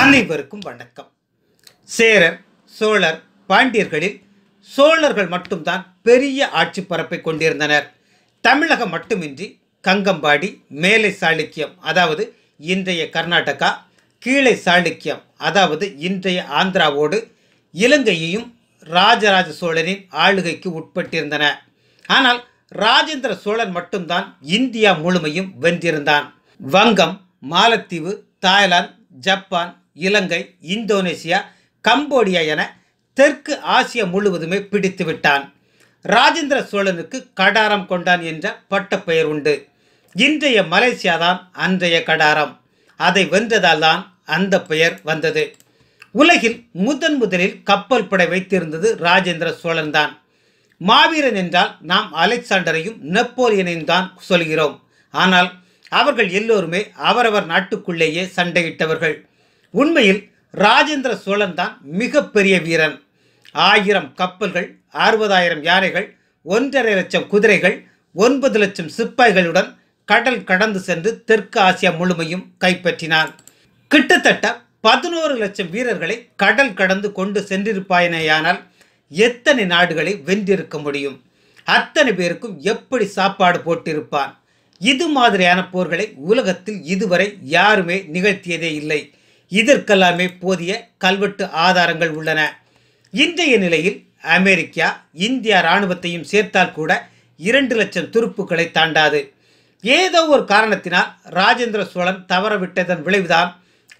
அனைவருக்கும் வணக்கம் சேரர் சோழர் பாண்டியர்களில் சோழர்கள் மட்டும்தான் பெரிய ஆட்சி பரப்பை கொண்டிருந்தனர் தமிழகம் மட்டுமின்றி கங்கம்பாடி மேலை சாளுக்கியம் அதாவது இன்றைய கர்நாடகா கீழே சாளுக்கியம் அதாவது இன்றைய ஆந்திராவோடு இலங்கையையும் ராஜராஜ சோழனின் ஆளுகைக்கு உட்பட்டிருந்தன ஆனால் ராஜேந்திர சோழன் மட்டும்தான் இந்தியா முழுமையும் வென்றிருந்தான் வங்கம் மாலத்தீவு தாய்லாந்து ஜப்பான் இலங்கை இந்தோனேசியா கம்போடியா என தெற்கு ஆசியா முழுவதுமே பிடித்து விட்டான் ராஜேந்திர சோழனுக்கு கடாரம் கொண்டான் என்ற பட்டப்பெயர் உண்டு இன்றைய மலேசியா தான் அன்றைய கடாரம் அதை வென்றதால் தான் அந்த பெயர் வந்தது உலகில் முதன் முதலில் கப்பல் படை வைத்திருந்தது ராஜேந்திர சோழன் தான் மாவீரன் என்றால் நாம் அலெக்சாண்டரையும் நெப்போலியனையும் தான் சொல்கிறோம் ஆனால் அவர்கள் எல்லோருமே அவரவர் நாட்டுக்குள்ளேயே சண்டையிட்டவர்கள் உண்மையில் ராஜேந்திர சோழன் தான் மிகப்பெரிய வீரன் ஆயிரம் கப்பல்கள் அறுபதாயிரம் யானைகள் ஒன்றரை லட்சம் குதிரைகள் ஒன்பது லட்சம் சிப்பாய்களுடன் கடல் கடந்து சென்று தெற்கு ஆசியா முழுமையும் கைப்பற்றினான் கிட்டத்தட்ட பதினோரு லட்சம் வீரர்களை கடல் கடந்து கொண்டு சென்றிருப்பாயினேயானால் எத்தனை நாடுகளை வென்றிருக்க முடியும் அத்தனை பேருக்கும் எப்படி சாப்பாடு போட்டிருப்பான் இது மாதிரியான போர்களை உலகத்தில் இதுவரை யாருமே நிகழ்த்தியதே இல்லை இதற்கெல்லாமே போதிய கல்வெட்டு ஆதாரங்கள் உள்ளன இன்றைய நிலையில் அமெரிக்கா இந்தியா இராணுவத்தையும் சேர்த்தால் கூட இரண்டு லட்சம் துருப்புக்களை தாண்டாது ஏதோ ஒரு காரணத்தினால் ராஜேந்திர சோழன் தவறவிட்டதன் விளைவுதான்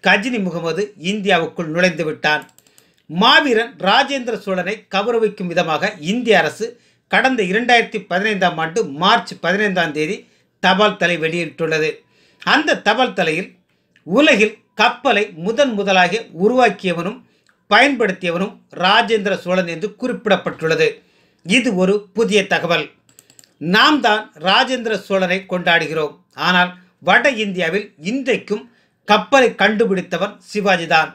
கஜினி முகமது இந்தியாவுக்குள் நுழைந்து விட்டான் மாவீரன் ராஜேந்திர சோழனை கௌரவிக்கும் விதமாக இந்திய அரசு கடந்த இரண்டாயிரத்தி பதினைந்தாம் ஆண்டு மார்ச் பதினைந்தாம் தேதி தபால் தலை வெளியிட்டுள்ளது அந்த தபால் தலையில் உலகில் கப்பலை முதன் முதலாக உருவாக்கியவனும் பயன்படுத்தியவனும் ராஜேந்திர சோழன் என்று குறிப்பிடப்பட்டுள்ளது இது ஒரு புதிய தகவல் நாம் தான் ராஜேந்திர சோழனை கொண்டாடுகிறோம் ஆனால் வட இந்தியாவில் இன்றைக்கும் கப்பலை கண்டுபிடித்தவன் சிவாஜி தான்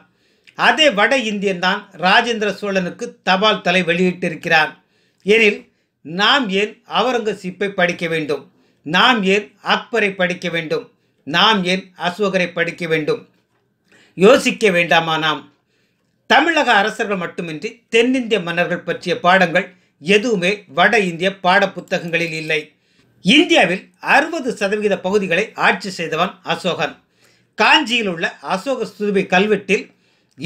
அதே வட இந்தியன் தான் ராஜேந்திர சோழனுக்கு தபால் தலை வெளியிட்டிருக்கிறான் எனில் நாம் ஏன் அவுரங்கசீப்பை படிக்க வேண்டும் நாம் ஏன் அக்பரை படிக்க வேண்டும் நாம் ஏன் அசோகரை படிக்க வேண்டும் யோசிக்க வேண்டாமா நாம் தமிழக அரசர்கள் மட்டுமின்றி தென்னிந்திய மன்னர்கள் பற்றிய பாடங்கள் எதுவுமே வட இந்திய பாட புத்தகங்களில் இல்லை இந்தியாவில் அறுபது சதவிகித பகுதிகளை ஆட்சி செய்தவன் அசோகன் காஞ்சியில் உள்ள அசோக ஸ்துபி கல்வெட்டில்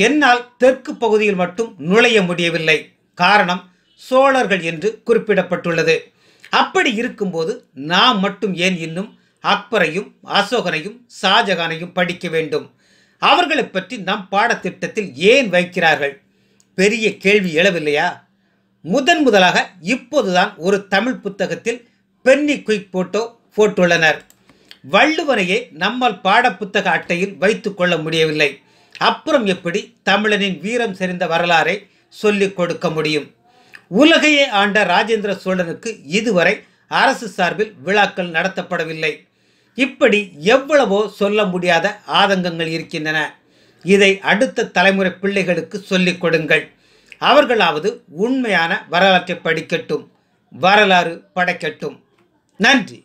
என்னால் தெற்கு பகுதியில் மட்டும் நுழைய முடியவில்லை காரணம் சோழர்கள் என்று குறிப்பிடப்பட்டுள்ளது அப்படி இருக்கும்போது நாம் மட்டும் ஏன் இன்னும் அக்பரையும் அசோகனையும் ஷாஜகானையும் படிக்க வேண்டும் அவர்களை பற்றி நம் பாடத்திட்டத்தில் ஏன் வைக்கிறார்கள் பெரிய கேள்வி எழவில்லையா முதன் முதலாக இப்போதுதான் ஒரு தமிழ் புத்தகத்தில் பென்னி குயிக் போட்டோ போட்டுள்ளனர் வள்ளுவரையே நம்மால் பாடப்புத்தக அட்டையில் வைத்து கொள்ள முடியவில்லை அப்புறம் எப்படி தமிழனின் வீரம் செறிந்த வரலாறை சொல்லிக் கொடுக்க முடியும் உலகையே ஆண்ட ராஜேந்திர சோழனுக்கு இதுவரை அரசு சார்பில் விழாக்கள் நடத்தப்படவில்லை இப்படி எவ்வளவோ சொல்ல முடியாத ஆதங்கங்கள் இருக்கின்றன இதை அடுத்த தலைமுறை பிள்ளைகளுக்கு சொல்லிக் கொடுங்கள் அவர்களாவது உண்மையான வரலாற்றை படிக்கட்டும் வரலாறு படைக்கட்டும் நன்றி